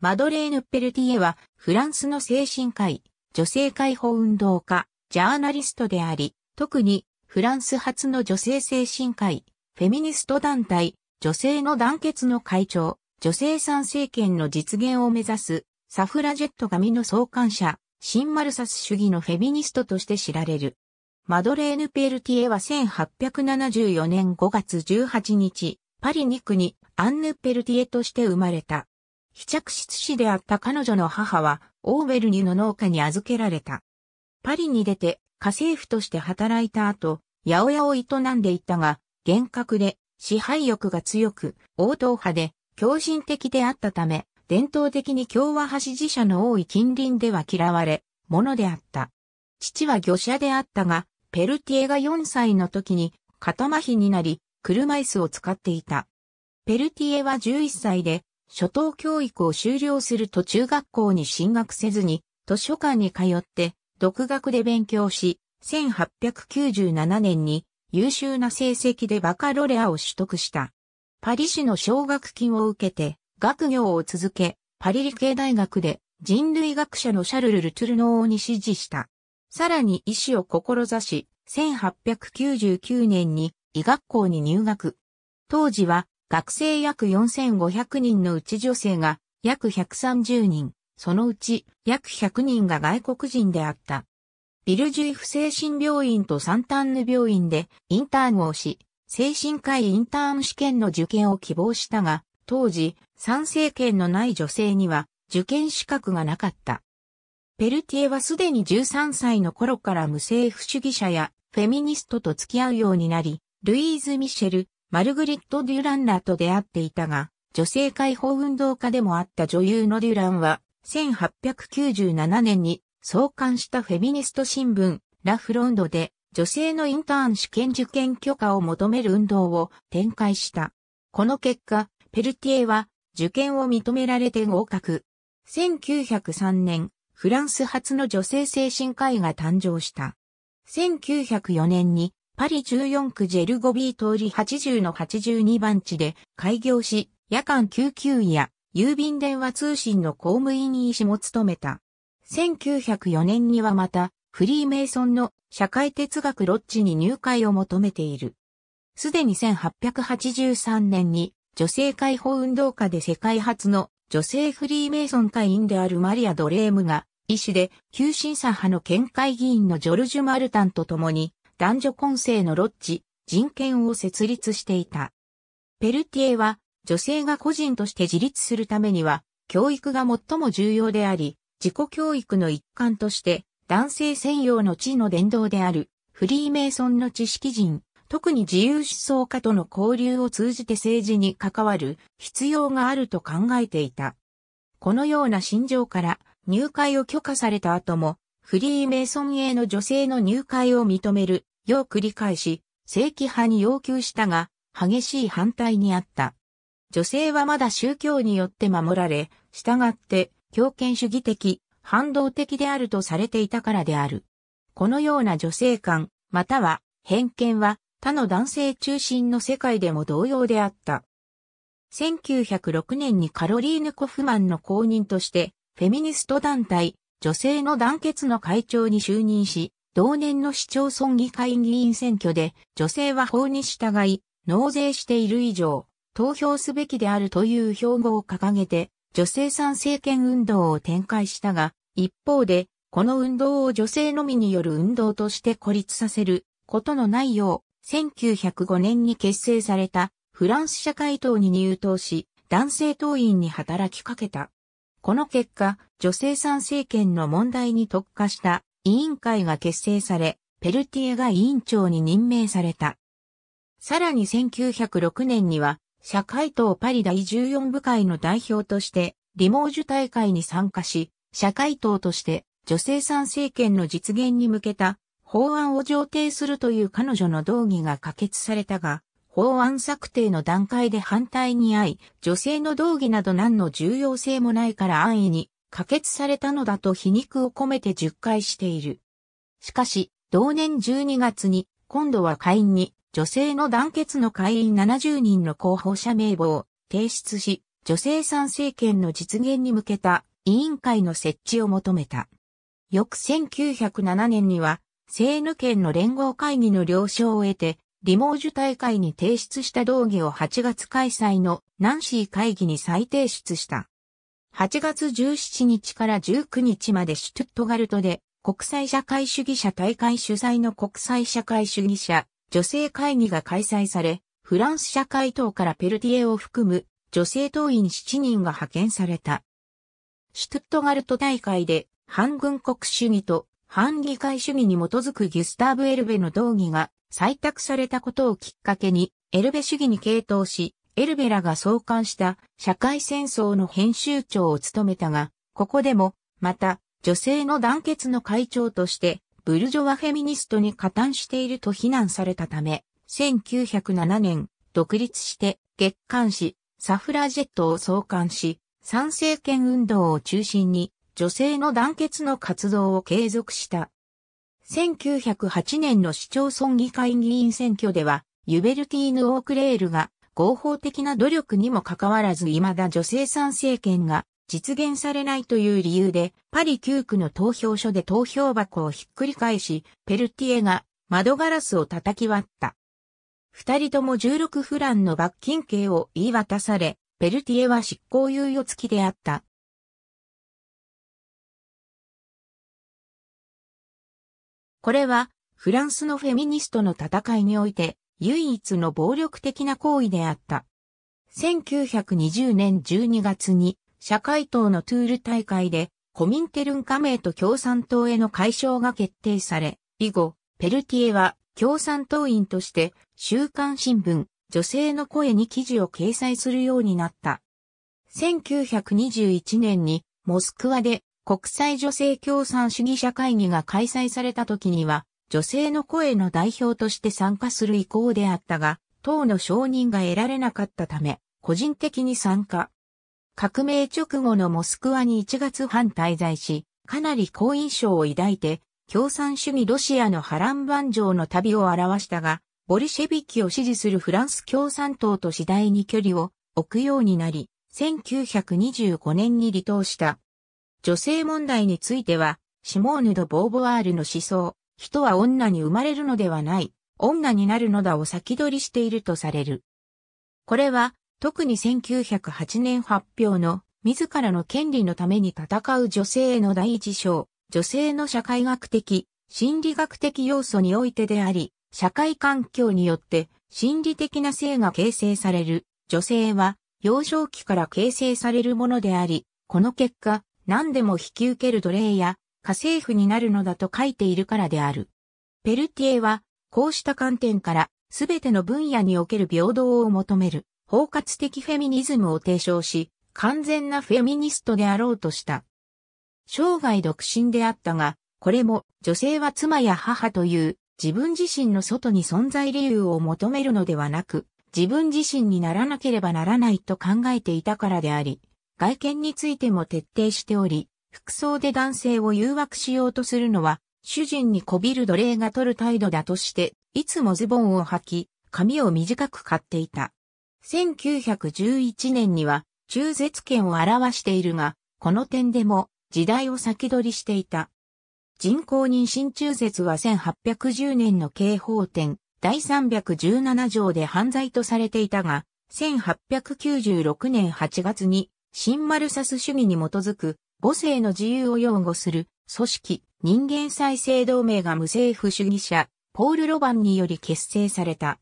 マドレーヌ・ペルティエは、フランスの精神科医、女性解放運動家、ジャーナリストであり、特に、フランス初の女性精神科医、フェミニスト団体、女性の団結の会長、女性参政権の実現を目指す、サフラジェット紙の創刊者、シンマルサス主義のフェミニストとして知られる。マドレーヌ・ペルティエは1874年5月18日、パリ2区にアンヌ・ペルティエとして生まれた。被着室師であった彼女の母は、オーベルニの農家に預けられた。パリに出て、家政婦として働いた後、八百屋を営んでいたが、厳格で、支配欲が強く、応答派で、狂人的であったため、伝統的に共和派支持者の多い近隣では嫌われ、のであった。父は魚者であったが、ペルティエが4歳の時に、肩麻痺になり、車椅子を使っていた。ペルティエは11歳で、初等教育を修了すると中学校に進学せずに、図書館に通って、独学で勉強し、1897年に優秀な成績でバカロレアを取得した。パリ市の奨学金を受けて、学業を続け、パリ理系大学で人類学者のシャルル・ルトゥルノーに支持した。さらに医師を志し、1899年に医学校に入学。当時は学生約4500人のうち女性が約130人、そのうち約100人が外国人であった。ビルジュイフ精神病院とサンタンヌ病院でインターンをし、精神科医インターン試験の受験を希望したが、当時、賛成権のない女性には受験資格がなかった。ペルティエはすでに13歳の頃から無政府主義者やフェミニストと付き合うようになり、ルイーズ・ミシェル、マルグリット・デュランらと出会っていたが、女性解放運動家でもあった女優のデュランは、1897年に創刊したフェミニスト新聞、ラ・フロンドで、女性のインターン試験受験許可を求める運動を展開した。この結果、ペルティエは受験を認められて合格。1903年、フランス初の女性精神科医が誕生した。1904年にパリ14区ジェルゴビー通り80の82番地で開業し、夜間救急医や郵便電話通信の公務員医師も務めた。1904年にはまた、フリーメイソンの社会哲学ロッジに入会を求めている。すでに1883年に女性解放運動家で世界初の女性フリーメイソン会員であるマリア・ドレームが医師で急審査派の県会議員のジョルジュ・マルタンと共に男女混成のロッジ、人権を設立していた。ペルティエは、女性が個人として自立するためには、教育が最も重要であり、自己教育の一環として、男性専用の地の伝道である、フリーメイソンの知識人、特に自由思想家との交流を通じて政治に関わる必要があると考えていた。このような心情から入会を許可された後も、フリーメイソンへの女性の入会を認めるを繰り返し、正規派に要求したが、激しい反対にあった。女性はまだ宗教によって守られ、従って、強権主義的、反動的であるとされていたからである。このような女性観、または偏見は他の男性中心の世界でも同様であった。1906年にカロリーヌ・コフマンの公認として、フェミニスト団体、女性の団結の会長に就任し、同年の市町村議会議員選挙で、女性は法に従い、納税している以上、投票すべきであるという標語を掲げて、女性参政権運動を展開したが、一方で、この運動を女性のみによる運動として孤立させることのないよう、1905年に結成されたフランス社会党に入党し、男性党員に働きかけた。この結果、女性参政権の問題に特化した委員会が結成され、ペルティエが委員長に任命された。さらに1906年には、社会党パリ第14部会の代表として、リモージュ大会に参加し、社会党として女性参政権の実現に向けた法案を上呈するという彼女の動議が可決されたが、法案策定の段階で反対に遭い、女性の動議など何の重要性もないから安易に可決されたのだと皮肉を込めて10回している。しかし、同年12月に、今度は会員に、女性の団結の会員70人の候補者名簿を提出し、女性参政権の実現に向けた委員会の設置を求めた。翌1907年には、政務権の連合会議の了承を得て、リモージュ大会に提出した道義を8月開催のナンシー会議に再提出した。8月17日から19日までシュトゥットガルトで国際社会主義者大会主催の国際社会主義者女性会議が開催され、フランス社会党からペルティエを含む女性党員7人が派遣された。シュトゥットガルト大会で反軍国主義と反議会主義に基づくギュスターブ・エルベの道義が採択されたことをきっかけにエルベ主義に傾倒し、エルベラが創刊した社会戦争の編集長を務めたが、ここでも、また、女性の団結の会長として、ブルジョワフェミニストに加担していると非難されたため、1907年、独立して月刊誌、サフラジェットを創刊し、参政権運動を中心に、女性の団結の活動を継続した。1908年の市町村議会議員選挙では、ユベルティーヌ・オークレールが合法的な努力にもかかわらず未だ女性参政権が実現されないという理由で、パリ9区の投票所で投票箱をひっくり返し、ペルティエが窓ガラスを叩き割った。二人とも16フランの罰金刑を言い渡され、ペルティエは執行猶予付きであった。これは、フランスのフェミニストの戦いにおいて、唯一の暴力的な行為であった。1920年12月に社会党のトゥール大会でコミンテルン加盟と共産党への解消が決定され、以後、ペルティエは共産党員として週刊新聞、女性の声に記事を掲載するようになった。1921年にモスクワで国際女性共産主義者会議が開催された時には女性の声の代表として参加する意向であったが、党の承認が得られなかったため、個人的に参加。革命直後のモスクワに1月半滞在し、かなり好印象を抱いて、共産主義ロシアの波乱万丈の旅を表したが、ボリシェビキを支持するフランス共産党と次第に距離を置くようになり、1925年に離党した。女性問題については、シモーヌ・ド・ボーヴォワールの思想、人は女に生まれるのではない、女になるのだを先取りしているとされる。これは、特に1908年発表の、自らの権利のために戦う女性への第一章、女性の社会学的、心理学的要素においてであり、社会環境によって心理的な性が形成される。女性は幼少期から形成されるものであり、この結果、何でも引き受ける奴隷や家政婦になるのだと書いているからである。ペルティエは、こうした観点から、すべての分野における平等を求める、包括的フェミニズムを提唱し、完全なフェミニストであろうとした。生涯独身であったが、これも女性は妻や母という自分自身の外に存在理由を求めるのではなく、自分自身にならなければならないと考えていたからであり、外見についても徹底しており、服装で男性を誘惑しようとするのは、主人にこびる奴隷が取る態度だとして、いつもズボンを履き、髪を短く買っていた。1911年には、中絶権を表しているが、この点でも、時代を先取りしていた。人工妊娠中絶は1810年の刑法典第317条で犯罪とされていたが、1896年8月に新マルサス主義に基づく母性の自由を擁護する組織人間再生同盟が無政府主義者ポール・ロバンにより結成された。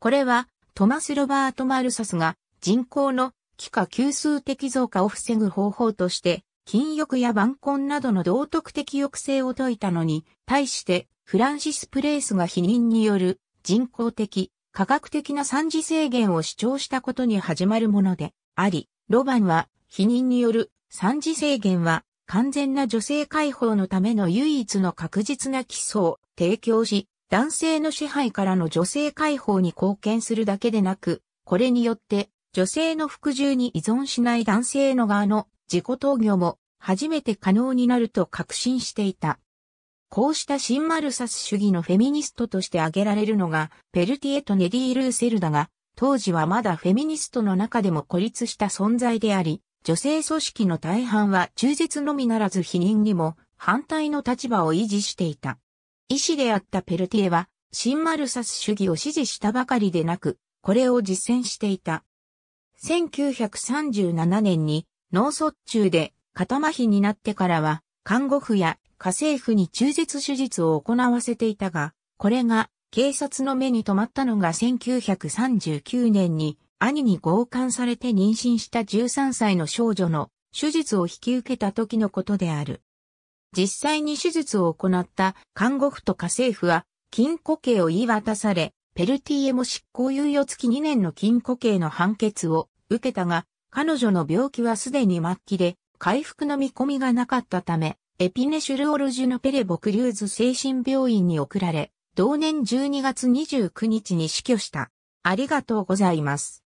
これはトマス・ロバート・マルサスが人口の幾化急数的増加を防ぐ方法として禁欲や晩婚などの道徳的抑制を説いたのに対してフランシス・プレイスが否認による人工的、科学的な三次制限を主張したことに始まるものであり、ロバンは否認による三次制限は完全な女性解放のための唯一の確実な基礎を提供し、男性の支配からの女性解放に貢献するだけでなく、これによって女性の服従に依存しない男性の側の自己投与も初めて可能になると確信していた。こうした新マルサス主義のフェミニストとして挙げられるのが、ペルティエとネディ・ルーセルだが、当時はまだフェミニストの中でも孤立した存在であり、女性組織の大半は中絶のみならず否認にも反対の立場を維持していた。医師であったペルティエは、新マルサス主義を支持したばかりでなく、これを実践していた。1937年に脳卒中で肩麻痺になってからは、看護婦や家政婦に中絶手術を行わせていたが、これが警察の目に留まったのが1939年に兄に強姦されて妊娠した13歳の少女の手術を引き受けた時のことである。実際に手術を行った看護婦と家政婦は禁庫刑を言い渡され、ペルティエも執行猶予付き2年の禁庫刑の判決を受けたが、彼女の病気はすでに末期で回復の見込みがなかったため、エピネシュルオルジュのペレボクリューズ精神病院に送られ、同年12月29日に死去した。ありがとうございます。